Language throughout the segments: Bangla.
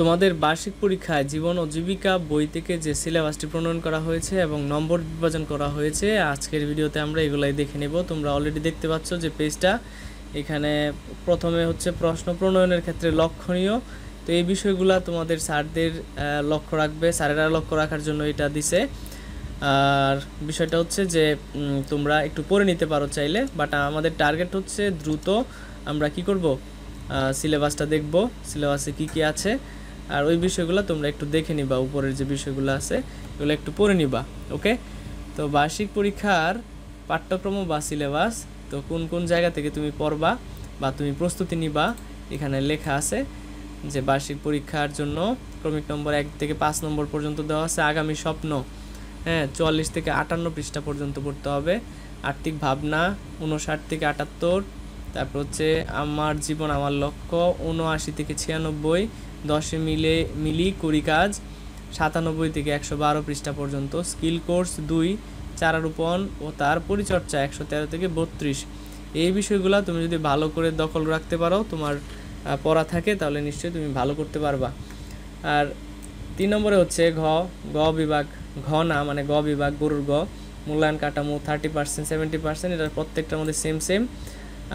তোমাদের বার্ষিক পরীক্ষায় জীবন ও জীবিকা বই থেকে যে সিলেবাসটি প্রণয়ন করা হয়েছে এবং নম্বর বিভাজন করা হয়েছে আজকের ভিডিওতে আমরা এগুলাই দেখে নেব তোমরা অলরেডি দেখতে পাচ্ছ যে পেজটা এখানে প্রথমে হচ্ছে প্রশ্ন প্রণয়নের ক্ষেত্রে লক্ষণীয় তো এই বিষয়গুলো তোমাদের স্যারদের লক্ষ্য রাখবে স্যারেরা লক্ষ্য রাখার জন্য এটা দিছে আর বিষয়টা হচ্ছে যে তোমরা একটু পড়ে নিতে পারো চাইলে বাট আমাদের টার্গেট হচ্ছে দ্রুত আমরা কি করব সিলেবাসটা দেখব সিলেবাসে কি কি আছে আর ওই বিষয়গুলো তোমরা একটু দেখে নিবা উপরের যে বিষয়গুলো আছে এগুলো একটু পড়ে নিবা ওকে তো বার্ষিক পরীক্ষার পাঠ্যক্রম বা সিলেবাস তো কোন কোন জায়গা থেকে তুমি পড়বা বা তুমি প্রস্তুতি নিবা এখানে লেখা আছে যে বার্ষিক পরীক্ষার জন্য ক্রমিক নম্বর এক থেকে পাঁচ নম্বর পর্যন্ত দেওয়া আছে আগামী স্বপ্ন হ্যাঁ চুয়াল্লিশ থেকে আটান্ন পৃষ্ঠা পর্যন্ত পড়তে হবে আর্থিক ভাবনা উনষাট থেকে আটাত্তর তারপর হচ্ছে আমার জীবন আমার লক্ষ্য উনআশি থেকে ছিয়ানব্বই দশে মিলে মিলি কুড়ি কাজ সাতানব্বই থেকে একশো বারো পৃষ্ঠা পর্যন্ত স্কিল কোর্স দুই চারারোপণ ও তার পরিচর্যা একশো তেরো থেকে বত্রিশ এই বিষয়গুলো তুমি যদি ভালো করে দখল রাখতে পারো তোমার পড়া থাকে তাহলে নিশ্চয়ই তুমি ভালো করতে পারবা আর তিন নম্বরে হচ্ছে ঘ গ বিভাগ ঘ না মানে গ বিভাগ গরুর গ মূল্যায়ন কাঠামো থার্টি পার্সেন্ট সেভেন্টি পার্সেন্ট এটার প্রত্যেকটার মধ্যে সেম সেম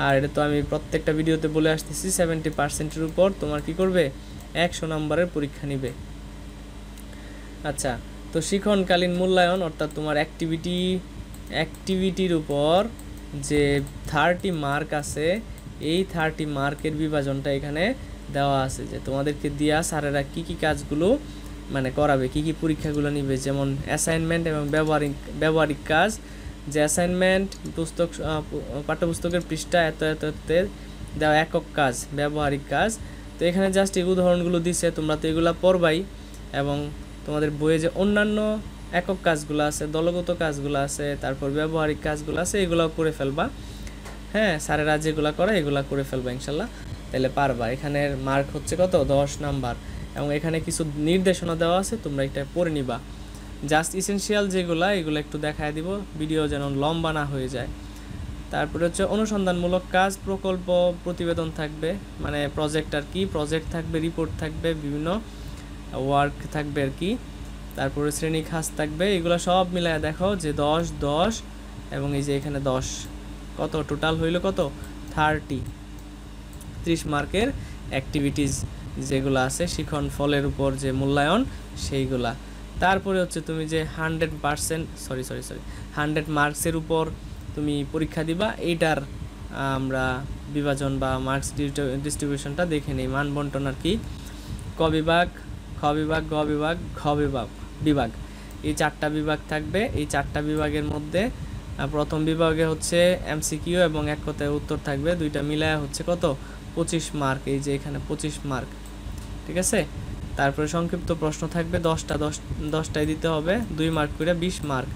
আর এটা তো আমি প্রত্যেকটা ভিডিওতে বলে আসতেছি সেভেন্টি পার্সেন্টের উপর তোমার কি করবে একশো নম্বরের পরীক্ষা নিবে আচ্ছা তো শিখনকালীন মূল্যায়ন অর্থাৎ তোমার অ্যাক্টিভিটি অ্যাক্টিভিটির উপর যে থার্টি মার্ক আছে এই থার্টি মার্কের বিভাজনটা এখানে দেওয়া আছে যে তোমাদেরকে দিয়া স্যারেরা কী কী কাজগুলো মানে করাবে কি কি পরীক্ষাগুলো নিবে যেমন অ্যাসাইনমেন্ট এবং ব্যবহারিক ব্যবহারিক কাজ যে অ্যাসাইনমেন্ট পুস্তক পাঠ্যপুস্তকের পৃষ্ঠা এত এত দেওয়া একক কাজ ব্যবহারিক কাজ তো এখানে জাস্ট এই উদাহরণগুলো দিচ্ছে তোমরা তো এগুলো পড়বাই এবং তোমাদের বইয়ে যে অন্যান্য একক কাজগুলো আছে দলগত কাজগুলো আছে তারপর ব্যবহারিক কাজগুলো আছে এগুলাও করে ফেলবা হ্যাঁ স্যারেরা যেগুলো করে এগুলো করে ফেলবা ইনশাল্লাহ তাহলে পারবা এখানের মার্ক হচ্ছে কত দশ নাম্বার এবং এখানে কিছু নির্দেশনা দেওয়া আছে তোমরা এটা পড়ে নিবা জাস্ট ইসেন্সিয়াল যেগুলো এগুলো একটু দেখায় দিব ভিডিও যেন লম্বা না হয়ে যায় তারপরে হচ্ছে অনুসন্ধানমূলক কাজ প্রকল্প প্রতিবেদন থাকবে মানে প্রজেক্ট আর কি প্রজেক্ট থাকবে রিপোর্ট থাকবে বিভিন্ন ওয়ার্ক থাকবে আর কি তারপরে শ্রেণী খাস থাকবে এগুলো সব মিলায় দেখো যে দশ দশ এবং এই যে এখানে দশ কত টোটাল হইল কত থার্টি ত্রিশ মার্কের অ্যাক্টিভিটিস যেগুলো আছে শিখন ফলের উপর যে মূল্যায়ন সেইগুলা তারপরে হচ্ছে তুমি যে hundred percent sorry sorry sorry hundred মার্কসের উপর তুমি পরীক্ষা দিবা এইটার আমরা বিভাজন বা মার্কস ডিস্ট্রিবিউশনটা দেখে নিই মান বন্টন আর কি ক বিভাগ খ বিভাগ গ বিভাগ ঘ বিভাগ বিভাগ এই চারটা বিভাগ থাকবে এই চারটা বিভাগের মধ্যে প্রথম বিভাগে হচ্ছে এমসিকিউ এবং এক কথায় উত্তর থাকবে দুইটা মিলায় হচ্ছে কত পঁচিশ মার্ক এই যে এখানে পঁচিশ মার্ক ঠিক আছে তারপরে সংক্ষিপ্ত প্রশ্ন থাকবে দশটা দশ দশটায় দিতে হবে দুই মার্ক করে বিশ মার্ক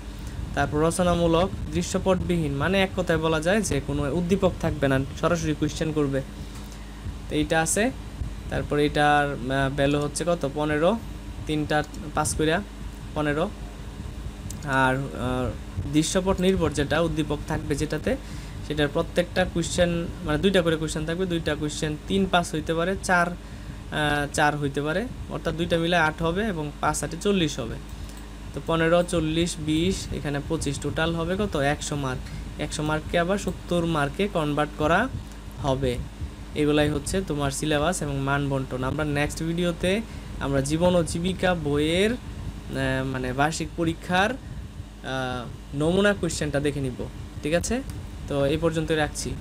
তারপর রচনামূলক দৃশ্যপটবিহীন মানে এক কথায় বলা যায় যে কোনো উদ্দীপক থাকবে না সরাসরি কোয়েশ্চেন করবে তো এইটা আছে তারপর এটার ভ্যালু হচ্ছে কত পনেরো তিনটার পাঁচ করিয়া পনেরো আর দৃশ্যপট নির্ভর যেটা উদ্দীপক থাকবে যেটাতে সেটার প্রত্যেকটা কোয়েশ্চেন মানে দুইটা করে কোয়েশ্চেন থাকবে দুইটা কোয়েশ্চেন তিন পাস হইতে পারে চার চার হইতে পারে অর্থাৎ দুইটা মিলে আট হবে এবং পাঁচ আটে চল্লিশ হবে তো পনেরো চল্লিশ বিশ এখানে পঁচিশ টোটাল হবে কত একশো মার্ক একশো মার্ককে আবার সত্তর মার্কে কনভার্ট করা হবে এগুলাই হচ্ছে তোমার সিলেবাস এবং মান বন্টন আমরা নেক্সট ভিডিওতে আমরা জীবন ও জীবিকা বইয়ের মানে বার্ষিক পরীক্ষার নমুনা কোয়েশ্চেনটা দেখে নিব ঠিক আছে তো এই পর্যন্ত রাখছি